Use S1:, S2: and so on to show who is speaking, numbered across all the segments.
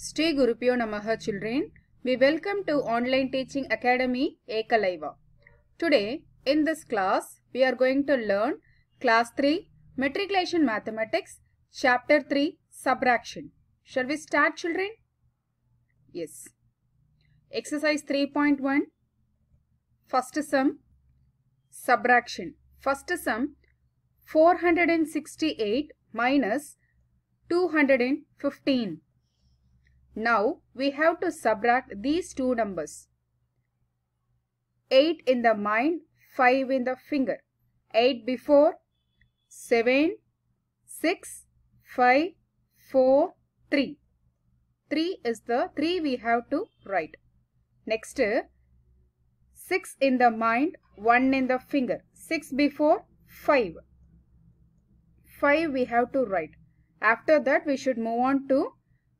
S1: Sri Gurupyo Namaha children, we welcome to Online Teaching Academy Ekalaiva. Today in this class we are going to learn class 3 Matriculation Mathematics chapter 3 Subtraction. Shall we start children? Yes. Exercise 3.1 First sum Subtraction. First sum 468 minus 215. Now we have to subtract these two numbers. 8 in the mind, 5 in the finger. 8 before, 7, 6, 5, 4, 3. 3 is the 3 we have to write. Next, 6 in the mind, 1 in the finger. 6 before, 5. 5 we have to write. After that we should move on to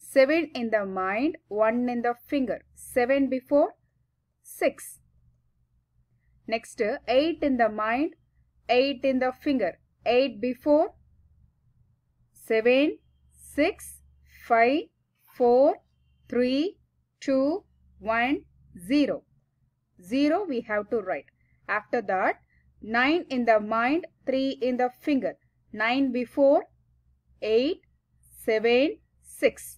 S1: 7 in the mind, 1 in the finger. 7 before 6. Next, 8 in the mind, 8 in the finger. 8 before 7, 6, 5, 4, 3, 2, 1, 0. 0 we have to write. After that, 9 in the mind, 3 in the finger. 9 before 8, 7, 6.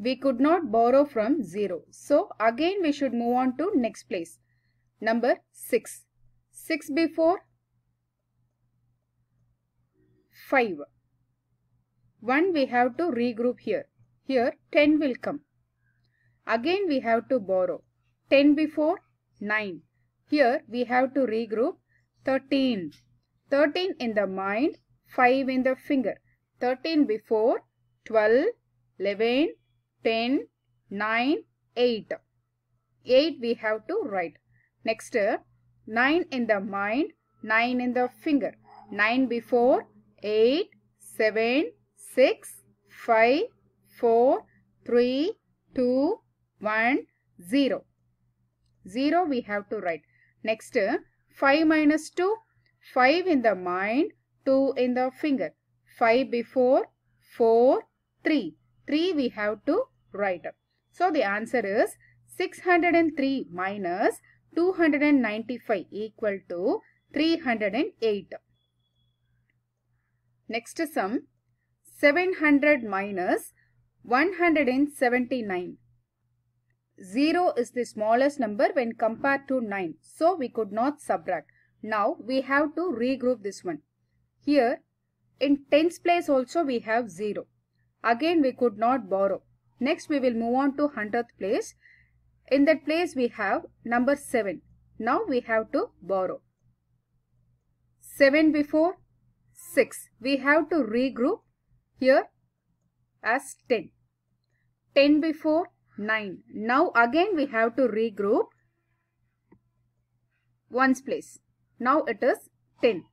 S1: we could not borrow from 0. So again we should move on to next place. Number 6. 6 before 5. 1 we have to regroup here. Here 10 will come. Again we have to borrow. 10 before 9. Here we have to regroup 13. 13 in the mind, 5 in the finger. 13 before 12, 11, 10, 9, 8. 8 we have to write. Next, 9 in the mind, 9 in the finger. 9 before, 8, 7, 6, 5, 4, 3, 2, 1, 0. 0 we have to write. Next, 5 minus 2, 5 in the mind, 2 in the finger. 5 before, 4, 3. 3 we have to write up. So the answer is 603 minus 295 equal to 308. Next sum 700 minus 179. 0 is the smallest number when compared to 9. So we could not subtract. Now we have to regroup this one. Here in tens place also we have 0. Again, we could not borrow. Next, we will move on to 100th place. In that place, we have number 7. Now, we have to borrow. 7 before 6. We have to regroup here as 10. 10 before 9. Now, again, we have to regroup one's place. Now, it is 10.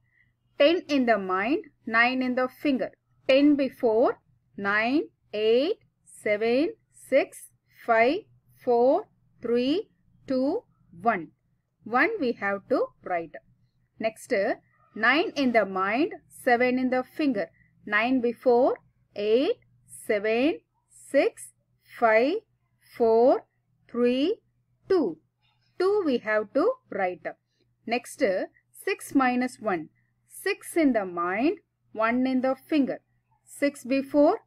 S1: 10 in the mind, 9 in the finger. 10 before 9, 8, 7, 6, 5, 4, 3, 2, 1. 1 we have to write. Next, 9 in the mind, 7 in the finger. 9 before, 8, 7, 6, 5, 4, 3, 2. 2 we have to write. Next, 6 minus 1. 6 in the mind, 1 in the finger. 6 before,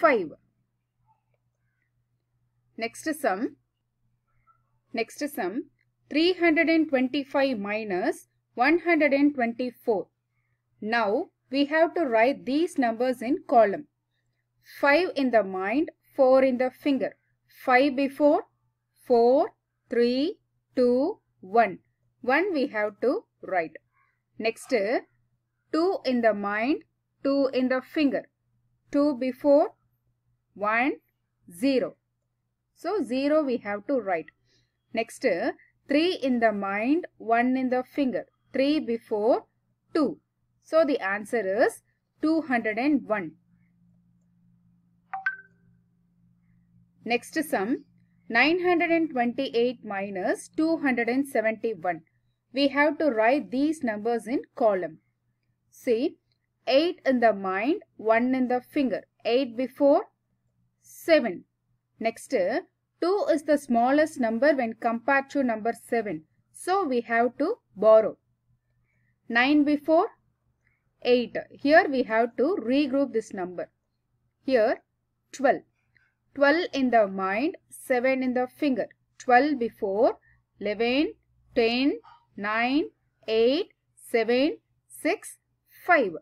S1: 5. Next sum. Next sum. 325 minus 124. Now we have to write these numbers in column. 5 in the mind, 4 in the finger. 5 before, 4, 3, 2, 1. 1 we have to write. Next, 2 in the mind, 2 in the finger. 2 before 1 0. So 0 we have to write. Next 3 in the mind 1 in the finger 3 before 2. So the answer is 201. Next sum 928 minus 271. We have to write these numbers in column. See 8 in the mind, 1 in the finger. 8 before 7. Next, 2 is the smallest number when compared to number 7. So, we have to borrow. 9 before 8. Here we have to regroup this number. Here 12. 12 in the mind, 7 in the finger. 12 before 11, 10, 9, 8, 7, 6, 5.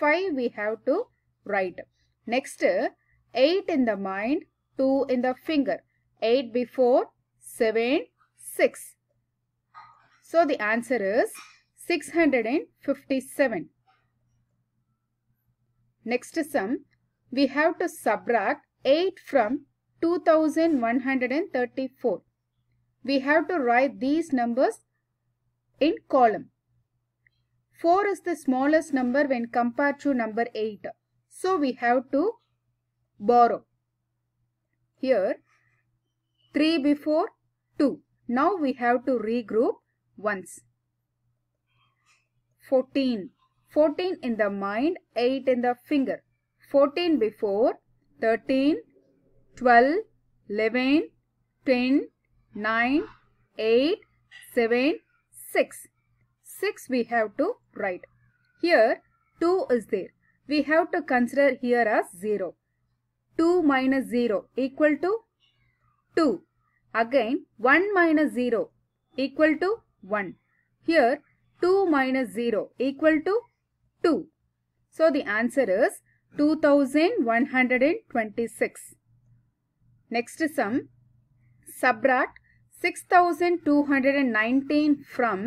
S1: 5 we have to write. Next, 8 in the mind, 2 in the finger. 8 before, 7, 6. So the answer is 657. Next sum, we have to subtract 8 from 2134. We have to write these numbers in column. 4 is the smallest number when compared to number 8. So we have to borrow. Here 3 before 2. Now we have to regroup once. 14. 14 in the mind, 8 in the finger. 14 before 13, 12, 11, 10, 9, 8, 7, 6. 6 we have to write. Here 2 is there. We have to consider here as 0. 2 minus 0 equal to 2. Again 1 minus 0 equal to 1. Here 2 minus 0 equal to 2. So the answer is 2126. Next sum. Subtract 6219 from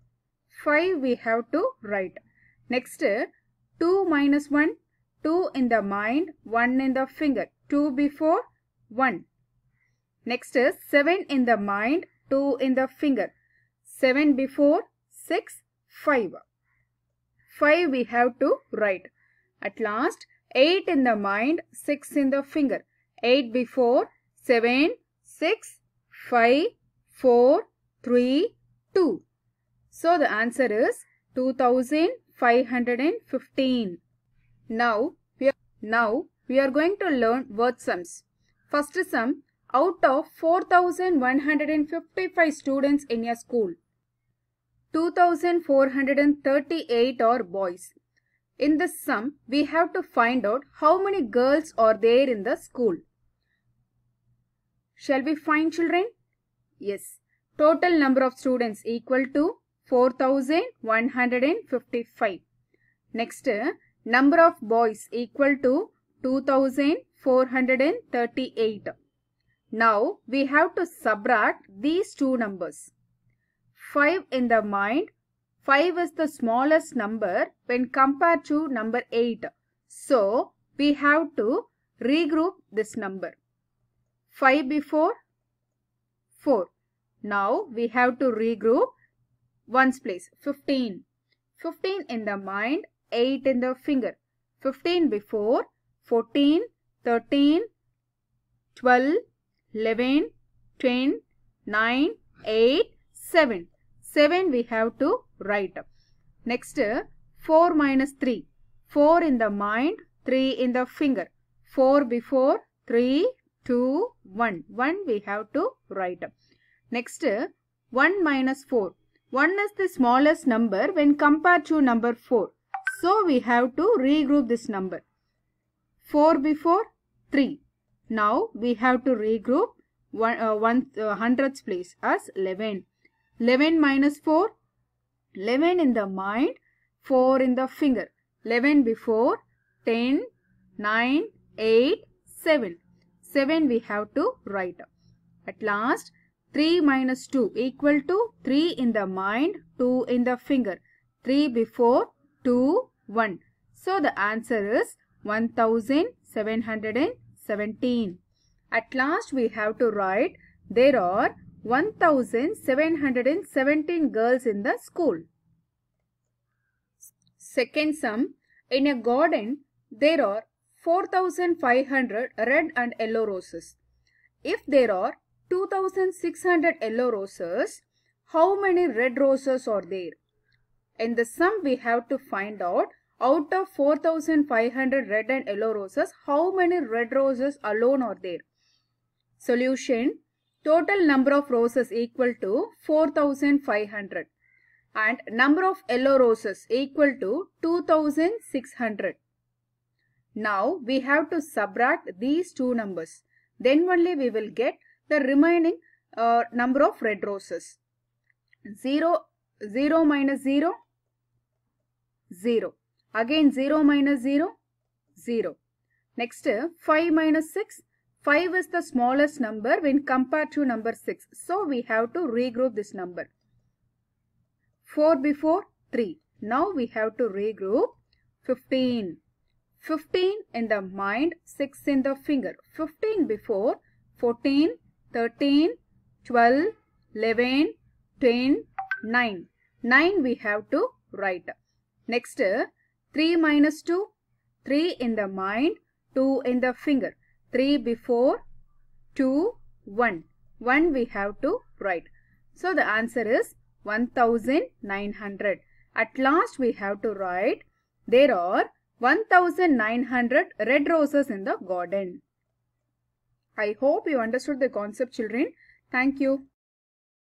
S1: 5 we have to write. Next, 2 minus 1, 2 in the mind, 1 in the finger. 2 before 1. Next is 7 in the mind, 2 in the finger. 7 before 6, 5. 5 we have to write. At last, 8 in the mind, 6 in the finger. 8 before 7, 6, 5, 4, 3, 2. So the answer is 2515. Now we are, now we are going to learn word sums. First sum out of 4155 students in a school 2438 are boys. In this sum we have to find out how many girls are there in the school. Shall we find children? Yes. Total number of students equal to 4155. Next, number of boys equal to 2438. Now, we have to subtract these two numbers. 5 in the mind, 5 is the smallest number when compared to number 8. So, we have to regroup this number. 5 before 4. Now, we have to regroup ones place 15 15 in the mind 8 in the finger 15 before 14 13 12 11 10 9 8 7 7 we have to write up next 4 minus 3 4 in the mind 3 in the finger 4 before 3 2 1 1 we have to write up next 1 minus 4 1 is the smallest number when compared to number 4. So we have to regroup this number. 4 before 3. Now we have to regroup one, uh, one uh, hundredths place as 11. 11 minus 4. 11 in the mind, 4 in the finger. 11 before 10, 9, 8, 7. 7 we have to write up. At last 3 minus 2 equal to 3 in the mind, 2 in the finger. 3 before 2, 1. So the answer is 1717. At last we have to write there are 1717 girls in the school. Second sum, in a garden there are 4500 red and yellow roses. If there are 2600 yellow roses, how many red roses are there? In the sum, we have to find out out of 4500 red and yellow roses, how many red roses alone are there? Solution, total number of roses equal to 4500 and number of yellow roses equal to 2600. Now we have to subtract these two numbers. Then only we will get the remaining uh, number of red roses. 0, 0 minus 0, 0. Again 0 minus 0, 0. Next, 5 minus 6, 5 is the smallest number when compared to number 6. So, we have to regroup this number. 4 before 3. Now, we have to regroup 15. 15 in the mind, 6 in the finger. 15 before 14, 13, 12, 11, 10, 9. 9 we have to write. Next, 3 minus 2, 3 in the mind, 2 in the finger. 3 before, 2, 1. 1 we have to write. So the answer is 1900. At last we have to write there are 1900 red roses in the garden. I hope you understood the concept children. Thank you.